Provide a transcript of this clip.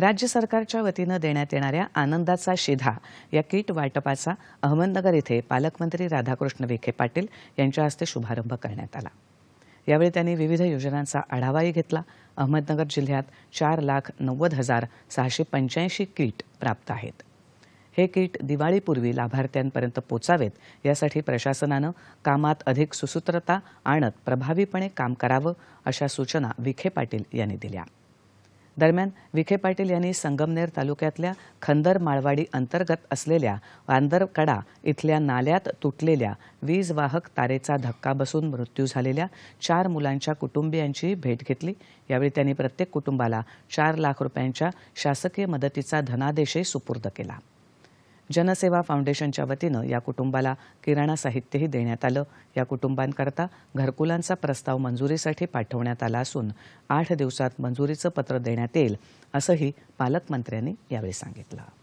राज्य सरकारच्या वतीनं देण्यात येणाऱ्या आनंदाचा शिधा या किट वाटपाचा अहमदनगर इथे पालकमंत्री राधाकृष्ण विखे पाटील यांच्या हस्ते शुभारंभ करण्यात आला यावेळी त्यांनी विविध योजनांचा आढावाही घेतला अहमदनगर जिल्ह्यात चार लाख नव्वद हजार सहाशे पंच्याऐंशी किट प्राप्त आहेत हे किट दिवाळीपूर्वी लाभार्थ्यांपर्यंत पोचावेत यासाठी प्रशासनानं कामात अधिक सुसूत्रता आणत प्रभावीपणे काम करावं अशा सूचना विखे पाटील यांनी दिल्या दरम्यान विखे पाटील यांनी संगमनेर तालुक्यातल्या खंदर माळवाडी अंतर्गत असलेल्या वांदरकडा इथल्या नाल्यात तुटलेल्या वीज वाहक तारेचा धक्का बसून मृत्यू झालेल्या चार मुलांच्या कुटुंबियांचीही भेट घेतली यावेळी त्यांनी प्रत्येक कुटुंबाला चार लाख रुपयांच्या शासकीय मदतीचा धनादेशही सुपूर्द केला जनसेवा फाउंडेशनच्या वतीनं या कुटुंबाला किराणा साहित्यही देण्यात आलं या कुटुंबांकरता घरकुलांचा प्रस्ताव मंजुरीसाठी पाठवण्यात आला असून आठ दिवसात मंजुरीचं पत्र देण्यात येईल असंही पालकमंत्र्यांनी यावेळी सांगितलं